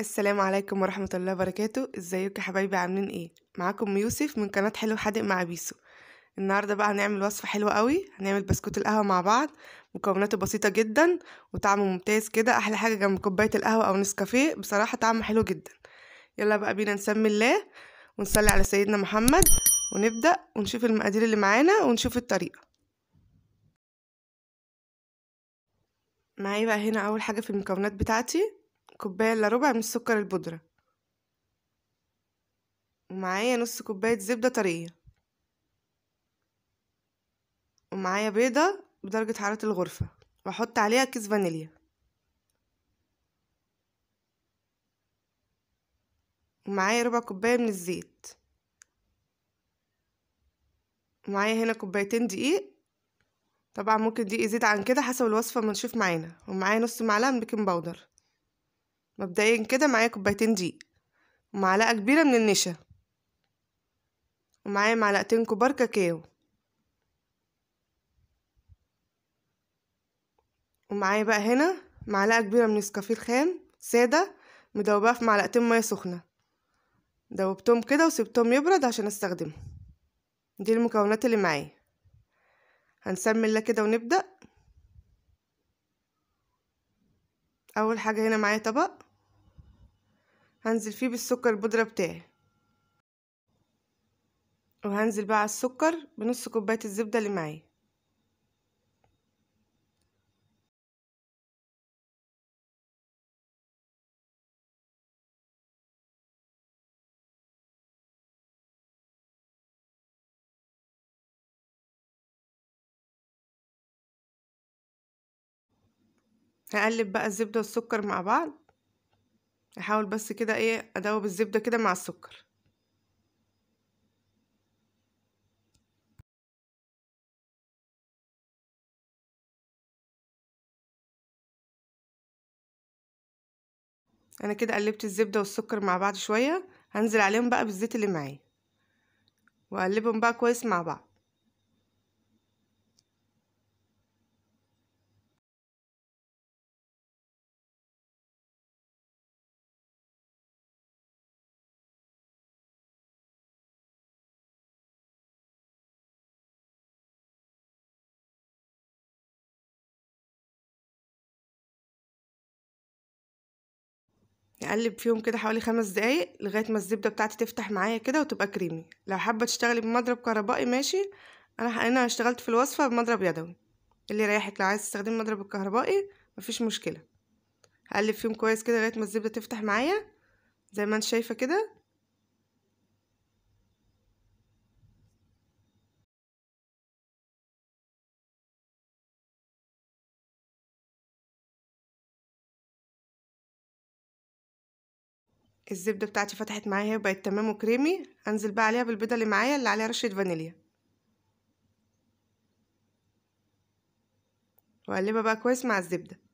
السلام عليكم ورحمة الله وبركاته ازيكم يا حبايبي عاملين ايه معاكم يوسف من قناة حلو حادق مع بيسو النهاردة بقى هنعمل وصفة حلوة قوي هنعمل بسكوت القهوة مع بعض مكوناته بسيطة جدا وطعمه ممتاز كده احلى حاجة جنب كوباية القهوة او نسكافيه بصراحة طعمه حلو جدا يلا بقى بينا نسمي الله ونصلي على سيدنا محمد ونبدأ ونشوف المقادير اللي معانا ونشوف الطريقة معايا بقى هنا اول حاجة في المكونات بتاعتي كوباية إلا ربع من السكر البودرة ومعايا نص كوباية زبدة طرية ومعايا بيضة بدرجة حرارة الغرفة وأحط عليها كيس فانيليا ومعايا ربع كوباية من الزيت ومعايا هنا كوبايتين دقيق طبعا ممكن دقيق زيت عن كده حسب الوصفة ما نشوف معانا ومعايا نص معلقة من بيكنج باودر مبدئيا كده معايا كوبايتين دقيق ومعلقة كبيرة من النشا ومعايا معلقتين كبار كاكاو ومعايا بقى هنا معلقة كبيرة من نسكافيه الخام سادة مدوباه في معلقتين مية سخنة دوبتهم كده وسبتهم يبرد عشان استخدمهم دي المكونات اللي معايا هنسمي الله كده ونبدأ اول حاجة هنا معايا طبق هنزل فيه بالسكر البودرة بتاعي وهنزل بقى على السكر بنص كوباية الزبدة اللي معي هقلب بقى الزبدة والسكر مع بعض احاول بس كده ايه ادوب الزبدة كده مع السكر انا كده قلبت الزبدة والسكر مع بعض شوية هنزل عليهم بقى بالزيت اللي معايا واقلبهم بقى كويس مع بعض نقلب فيهم كده حوالي خمس دقايق لغاية ما الزبدة بتاعتي تفتح معايا كده وتبقى كريمي لو حابة تشتغلي بمضرب كهربائي ماشي أنا أنا اشتغلت في الوصفة بمضرب يدوي اللي يريحك لو عايز تستخدمي المضرب الكهربائي مفيش مشكلة هقلب فيهم كويس كده لغاية ما الزبدة تفتح معايا زي ما انت شايفة كده الزبدة بتاعتي فتحت معايا وبقت تمام وكريمي انزل بقى عليها بالبيضة اللي معايا اللي عليها رشة فانيليا واقلبها بقى كويس مع الزبدة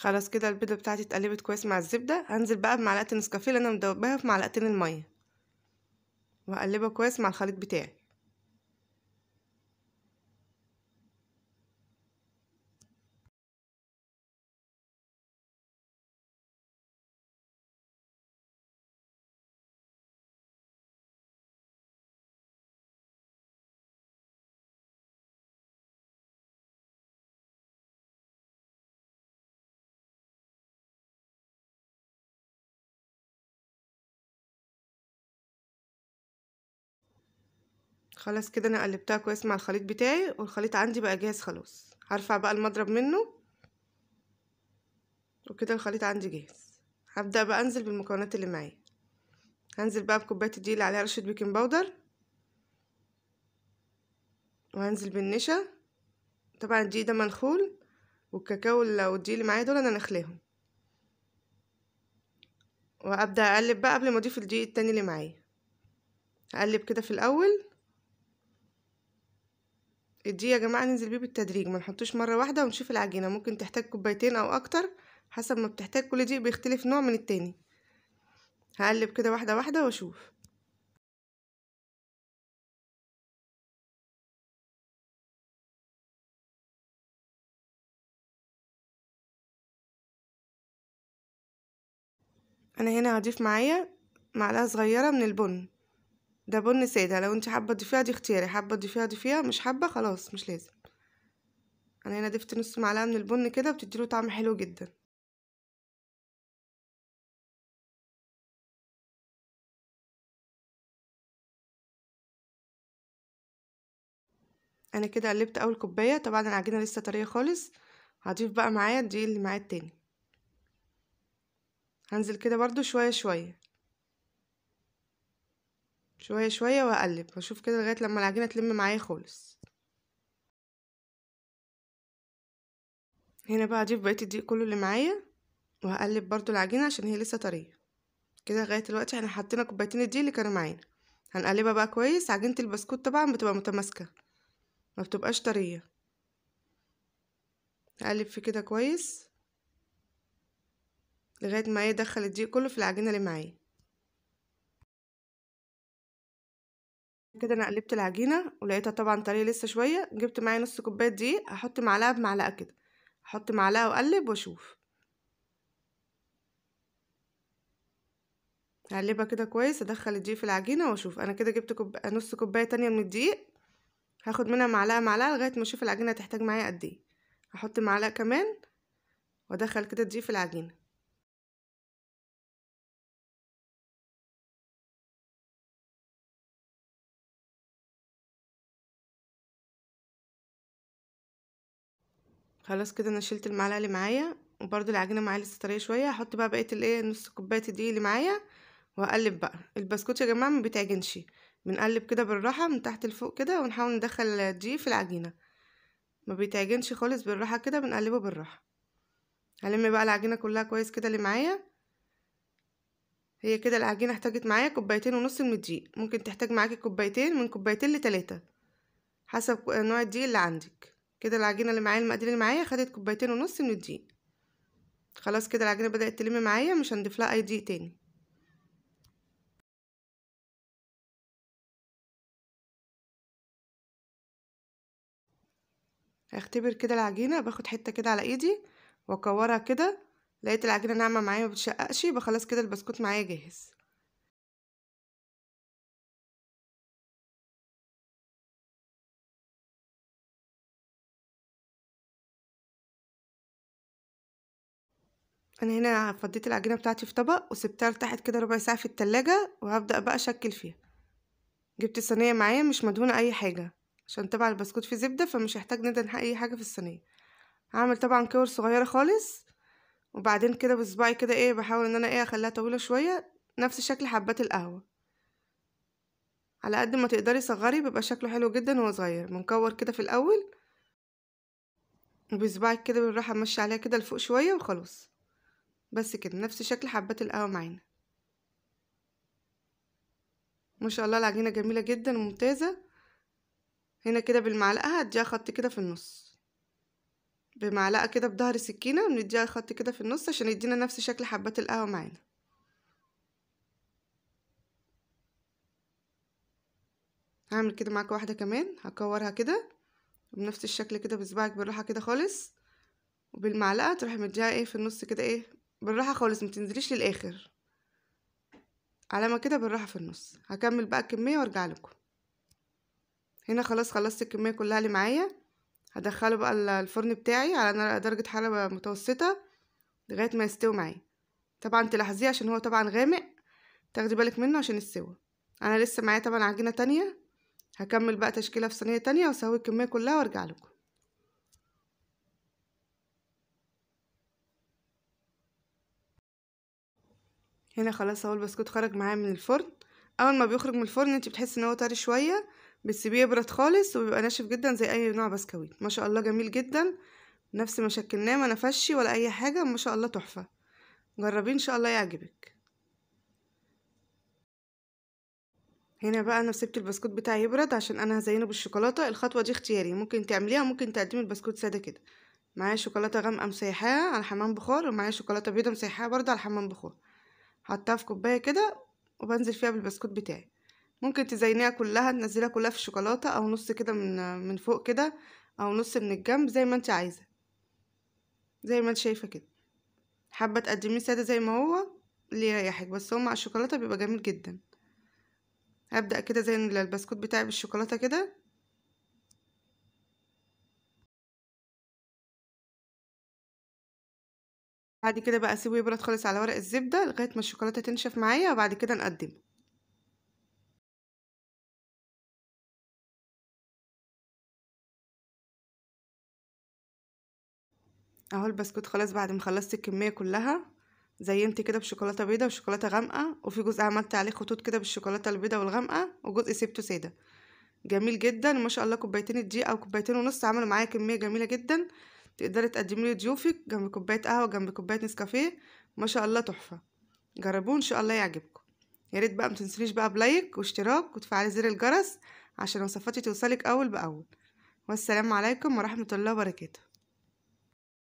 خلاص كده البيضه بتاعتي اتقلبت كويس مع الزبده هنزل بقى بمعلقه النسكافيه اللي انا مدوباها في معلقتين الميه واقلبها كويس مع الخليط بتاعي خلاص كده انا قلبتها كويس مع الخليط بتاعي والخليط عندي بقى جاهز خلاص هرفع بقى المضرب منه وكده الخليط عندي جاهز هبدأ بقى انزل بالمكونات اللي معايا هنزل بقى بكوبايه الدقيق اللي عليها رشه بيكنج باودر وهنزل بالنشا طبعا الدقيق ده منخول والكاكاو والدقيق اللي معايا دول انا نخليهم وابدا اقلب بقى قبل ما اضيف الدقيق التاني اللي معايا اقلب كده في الاول دي يا جماعة ننزل بيه بالتدريج ما نحطوش مرة واحدة ونشوف العجينة ممكن تحتاج كوبايتين او اكتر حسب ما بتحتاج كل دقيق بيختلف نوع من التاني هقلب كده واحدة واحدة واشوف انا هنا هضيف معايا معلقة صغيرة من البن ده بن سادة لو انت حابة تضيفيها دي اختياري حابة تضيفيها ضيفيها مش حابة خلاص مش لازم انا هنا ضفت نص معلقة من البن كده بتديله طعم حلو جدا انا كده قلبت اول كوبايه طبعا العجينه لسه طريه خالص هضيف بقى معايا الدقيق اللي معايا التاني هنزل كده برضو شويه شويه شوية شوية واقلب واشوف كده لغاية لما العجينة تلم معايا خالص هنا بقى اضيف بقية الدقيق كله اللي معايا وهقلب برضو العجينة عشان هي لسه طرية كده لغاية دلوقتي احنا حطينا كوبايتين الدقيق اللي كانوا معانا هنقلبها بقى كويس عجينة البسكوت طبعا بتبقى متماسكة ما بتبقاش طرية هقلب فيه كده كويس لغاية ما يدخل الدقيق كله في العجينة اللي معايا كده أنا قلبت العجينة ولقيتها طبعا طرية لسه شوية جبت معايا نص كوباية دقيق هحط معلقة بمعلقة كده هحط معلقة وأقلب وأشوف هقلبها كده كويس أدخل الدقيق في العجينة وأشوف أنا كده جبت كوب... نص كوباية تانية من الدقيق هاخد منها معلقة معلقة لغاية ما أشوف العجينة هتحتاج معايا قد ايه هحط معلقة كمان وأدخل كده الدقيق في العجينة خلاص كده انا شلت المعلقه اللي معايا وبرده العجينه معايا لسه طريه شويه هحط بقى بقيه الايه نص كوبايه الدقيق اللي معايا واقلب بقى البسكوت يا جماعه ما بيتعجنش بنقلب كده بالراحه من تحت لفوق كده ونحاول ندخل الدقيق في العجينه ما بيتعجنش خالص بالراحه كده بنقلبه بالراحه هلم بقى العجينه كلها كويس كده اللي معايا هي كده العجينه احتاجت معايا كوبايتين ونص من الدقيق ممكن تحتاج معاكي كوبايتين من كوبايتين لتلاتة حسب نوع الدقيق اللي عندك كده العجينة اللي معايا المقادير اللي معايا خدت كوبايتين ونص من الدقيق خلاص كده العجينة بدأت تلم معايا مش هنضيف لها أي دقيق تاني هختبر كده العجينة باخد حتة كده على ايدي واكورها كده لقيت العجينة ناعمة معايا مبتشققش يبقى خلاص كده البسكوت معايا جاهز انا هنا فضيت العجينه بتاعتي في طبق وسبتها ارتاحت كده ربع ساعه في التلاجة وهبدا بقى اشكل فيها جبت الصينيه معايا مش مدهونه اي حاجه عشان طبعا البسكوت فيه زبده فمش هحتاج ندهن اي حاجه في الصينيه هعمل طبعا كور صغيره خالص وبعدين كده بصباعي كده ايه بحاول ان انا ايه اخليها طويله شويه نفس شكل حبات القهوه على قد ما تقدري صغري بيبقى شكله حلو جدا وهو صغير منكور كده في الاول وبصباعك كده بالراحه امشي عليها كده لفوق شويه وخلاص بس كده نفس شكل حبات القهوة معانا ما شاء الله العجينة جميلة جدا وممتازة هنا كده بالمعلقة هديها خط كده في النص بمعلقة كده بظهر سكينة ونديها خط كده في النص عشان يدينا نفس شكل حبات القهوة معانا هعمل كده معاك واحدة كمان هكورها كده بنفس الشكل كده بصباعك بالراحة كده خالص وبالمعلقة تروح مديها ايه في النص كده ايه بالراحة خالص متنزليش للآخر علامة كده بالراحة في النص هكمل بقى الكمية وارجع لكم هنا خلاص خلصت الكمية كلها اللي معايا هدخله بقى الفرن بتاعي على درجة حرارة متوسطة لغاية ما يستوي معايا طبعا تلاحظيه عشان هو طبعا غامق تاخدي بالك منه عشان السوا انا لسه معايا طبعا عجينة تانية هكمل بقى تشكيلة في صينية تانية واسوي الكمية كلها وارجع لكم هنا خلاص اهو البسكوت خرج معايا من الفرن اول ما بيخرج من الفرن انت بتحس ان هو طري شويه بتسيبيه يبرد خالص وبيبقى ناشف جدا زي اي نوع بسكويت ما شاء الله جميل جدا نفس ما شكلناه ما نفشي ولا اي حاجه ما شاء الله تحفه جربيه ان شاء الله يعجبك هنا بقى انا سبت البسكوت بتاعي يبرد عشان انا هزينه بالشوكولاته الخطوه دي اختياري ممكن تعمليها ممكن تقدمي البسكوت ساده كده معايا شوكولاته غامقه مسيحاه على حمام بخار ومعايا شوكولاته بيضه مسيحاه برضه على حمام بخار حطها في كوباية كده وبنزل فيها بالبسكوت بتاعي ممكن تزينيها كلها تنزليها كلها في الشوكولاتة او نص كده من من فوق كده او نص من الجنب زي ما انت عايزة زي ما انت شايفة كده حابة تقدميه سادة زي ما هو اللي يريحك بس هو مع الشوكولاتة بيبقى جميل جدا هبدأ كده زي البسكوت بتاعي بالشوكولاتة كده بعد كده بقى اسيبه يبرد خالص على ورق الزبدة لغاية ما الشوكولاتة تنشف معايا وبعد كده نقدمه اهو البسكوت خلاص بعد ما خلصت الكمية كلها زينت كده بشوكولاته بيضه وشوكولاته غامقه وفي جزء عملت عليه خطوط كده بالشوكولاته البيضه والغامقه وجزء سيبته ساده جميل جدا ما شاء الله كوبايتين الدقيق او كوبايتين ونص عملوا معايا كميه جميله جدا تقدري تقدمي لي ضيوفك جنب كوبايه قهوه جنب كوبايه نسكافيه ما شاء الله تحفه جربوه ان شاء الله يعجبكم يا ريت بقى متنسونيش بقى بلايك واشتراك وتفعلي زر الجرس عشان وصفاتي توصلك اول باول والسلام عليكم ورحمه الله وبركاته